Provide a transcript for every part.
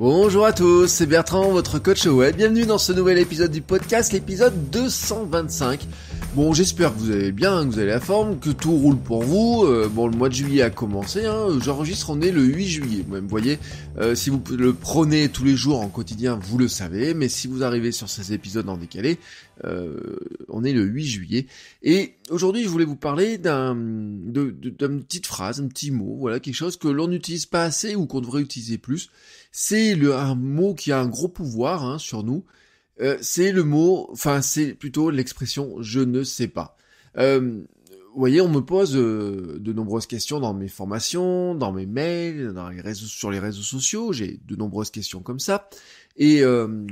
Bonjour à tous, c'est Bertrand, votre coach web. Bienvenue dans ce nouvel épisode du podcast, l'épisode 225. Bon, j'espère que vous allez bien, que vous avez la forme, que tout roule pour vous. Euh, bon, le mois de juillet a commencé, hein. j'enregistre, on est le 8 juillet. Vous voyez, euh, si vous le prenez tous les jours en quotidien, vous le savez, mais si vous arrivez sur ces épisodes en décalé, euh, on est le 8 juillet. Et aujourd'hui, je voulais vous parler d'un, d'une petite phrase, un petit mot, voilà, quelque chose que l'on n'utilise pas assez ou qu'on devrait utiliser plus. C'est le, un mot qui a un gros pouvoir hein, sur nous. Euh, c'est le mot, enfin c'est plutôt l'expression je ne sais pas. Euh, vous voyez, on me pose euh, de nombreuses questions dans mes formations, dans mes mails, dans les réseaux, sur les réseaux sociaux. J'ai de nombreuses questions comme ça. Et euh,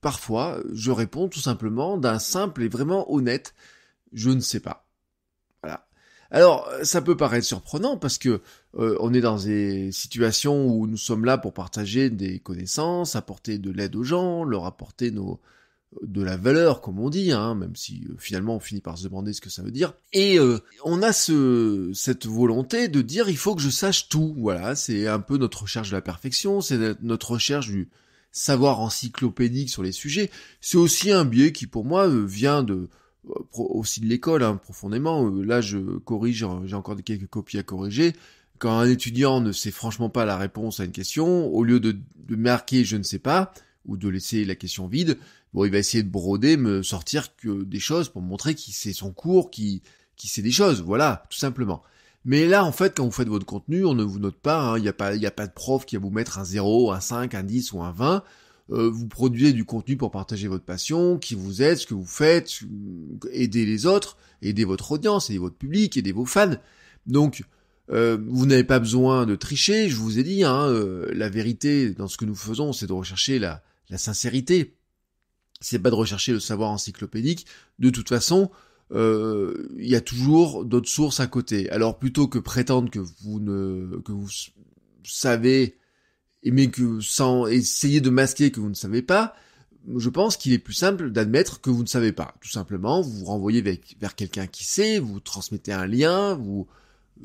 parfois, je réponds tout simplement d'un simple et vraiment honnête je ne sais pas. Voilà. Alors, ça peut paraître surprenant parce que euh, on est dans des situations où nous sommes là pour partager des connaissances, apporter de l'aide aux gens, leur apporter nos de la valeur, comme on dit, hein, même si euh, finalement on finit par se demander ce que ça veut dire. Et euh, on a ce, cette volonté de dire il faut que je sache tout. Voilà, c'est un peu notre recherche de la perfection, c'est notre recherche du, savoir encyclopédique sur les sujets, c'est aussi un biais qui pour moi vient de aussi de l'école hein, profondément. Euh, là, je corrige, hein, j'ai encore quelques copies à corriger. Quand un étudiant ne sait franchement pas la réponse à une question, au lieu de, marquer je ne sais pas ou de laisser la question vide, bon, il va essayer de broder, me sortir que des choses pour montrer qu'il sait son cours, qui sait des choses. Voilà, tout simplement. Mais là, en fait, quand vous faites votre contenu, on ne vous note pas. Hein. Il n'y a pas, a pas de prof qui va vous mettre un 0, un 5, un 10 ou un 20. Euh, vous produisez du contenu pour partager votre passion, qui vous êtes, ce que vous faites, aider les autres, aider votre audience, aider votre public, aider vos fans. Donc, euh, vous n'avez pas besoin de tricher, je vous ai dit, hein, euh, la vérité dans ce que nous faisons, c'est de rechercher la, la sincérité. C'est pas de rechercher le savoir encyclopédique. De toute façon, il y a toujours d'autres sources à côté. Alors plutôt que prétendre que vous ne que vous savez et mais que sans essayer de masquer que vous ne savez pas, je pense qu'il est plus simple d'admettre que vous ne savez pas. Tout simplement, vous vous renvoyez vers, quelqu'un qui sait, vous transmettez un lien, vous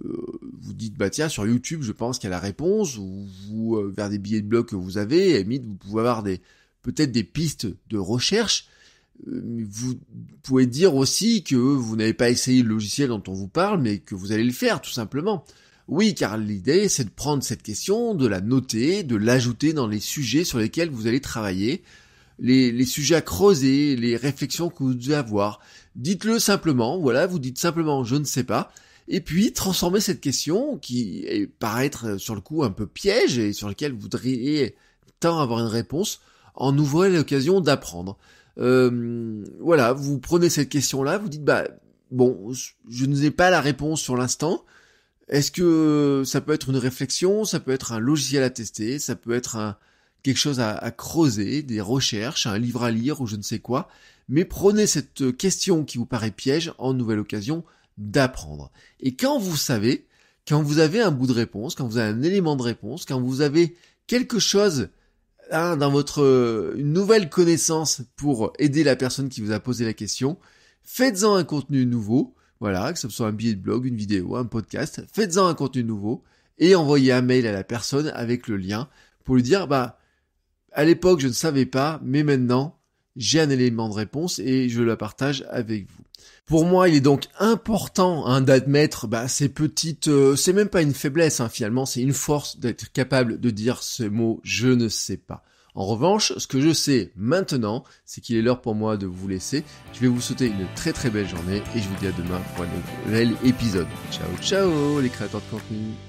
euh, vous dites bah tiens sur YouTube je pense qu'il y a la réponse ou euh, vers des billets de blog que vous avez, et vous pouvez avoir peut-être des pistes de recherche. Euh, vous pouvez dire aussi que vous n'avez pas essayé le logiciel dont on vous parle, mais que vous allez le faire tout simplement. Oui, car l'idée, c'est de prendre cette question, de la noter, de l'ajouter dans les sujets sur lesquels vous allez travailler, les, sujets à creuser, les réflexions que vous devez avoir. Dites-le simplement, voilà, vous dites simplement je ne sais pas, et puis transformer cette question qui est paraître euh, sur le coup un peu piège et sur laquelle vous voudriez tant avoir une réponse en ouvrant l'occasion d'apprendre. Euh, voilà, vous prenez cette question-là, vous dites bah, bon, je ne pas la réponse sur l'instant, est-ce que euh, ça peut être une réflexion, ça peut être un logiciel à tester, ça peut être quelque chose à, creuser, des recherches, un livre à lire ou je ne sais quoi, mais prenez cette euh, question qui vous paraît piège en nouvelle occasion d'apprendre. Et quand vous savez, quand vous avez un bout de réponse, quand vous avez un élément de réponse, quand vous avez quelque chose hein, dans votre euh, une nouvelle connaissance pour aider la personne qui vous a posé la question, faites-en un contenu nouveau, voilà, que ce soit un billet de blog, une vidéo, un podcast, faites-en un contenu nouveau et envoyez un mail à la personne avec le lien pour lui dire bah à l'époque je ne savais pas, mais maintenant j'ai un élément de réponse et je la partage avec vous. Pour moi, il est donc important hein, d'admettre bah, ces petites, euh, c'est même pas une faiblesse hein, finalement, c'est une force d'être capable de dire ce mot je ne sais pas. En revanche, ce que je sais maintenant, c'est qu'il est l'heure pour moi de vous laisser. Je vais vous souhaiter une très très belle journée et je vous dis à demain pour un nouvel épisode. Ciao ciao les créateurs de contenu.